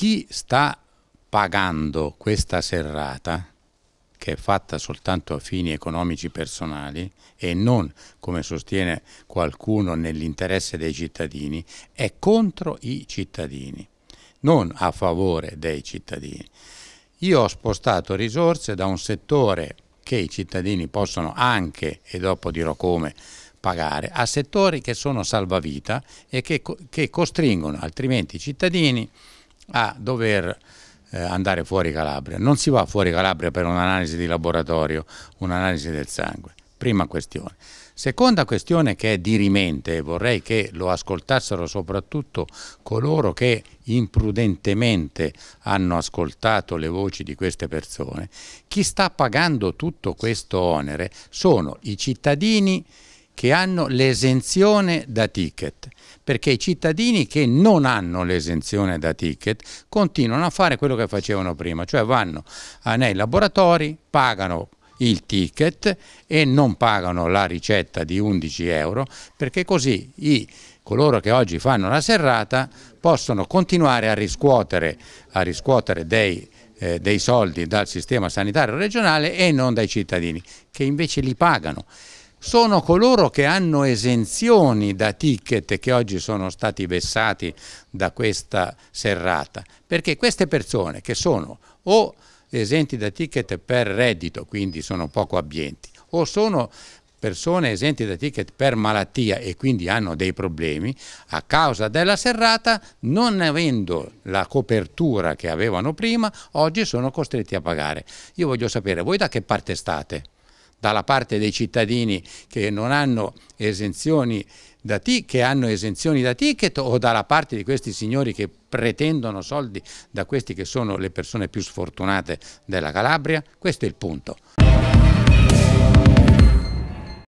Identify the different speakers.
Speaker 1: chi sta pagando questa serrata, che è fatta soltanto a fini economici personali e non, come sostiene qualcuno, nell'interesse dei cittadini, è contro i cittadini, non a favore dei cittadini. Io ho spostato risorse da un settore che i cittadini possono anche, e dopo dirò come, pagare, a settori che sono salvavita e che, che costringono altrimenti i cittadini a dover eh, andare fuori Calabria. Non si va fuori Calabria per un'analisi di laboratorio, un'analisi del sangue. Prima questione. Seconda questione che è dirimente, e vorrei che lo ascoltassero soprattutto coloro che imprudentemente hanno ascoltato le voci di queste persone, chi sta pagando tutto questo onere sono i cittadini che hanno l'esenzione da ticket, perché i cittadini che non hanno l'esenzione da ticket continuano a fare quello che facevano prima, cioè vanno nei laboratori, pagano il ticket e non pagano la ricetta di 11 euro perché così i, coloro che oggi fanno la serrata possono continuare a riscuotere, a riscuotere dei, eh, dei soldi dal sistema sanitario regionale e non dai cittadini che invece li pagano sono coloro che hanno esenzioni da ticket che oggi sono stati vessati da questa serrata, perché queste persone che sono o esenti da ticket per reddito, quindi sono poco abbienti, o sono persone esenti da ticket per malattia e quindi hanno dei problemi, a causa della serrata, non avendo la copertura che avevano prima, oggi sono costretti a pagare. Io voglio sapere, voi da che parte state? dalla parte dei cittadini che non hanno esenzioni da che hanno esenzioni da ticket o dalla parte di questi signori che pretendono soldi da questi che sono le persone più sfortunate della Calabria? Questo è il punto.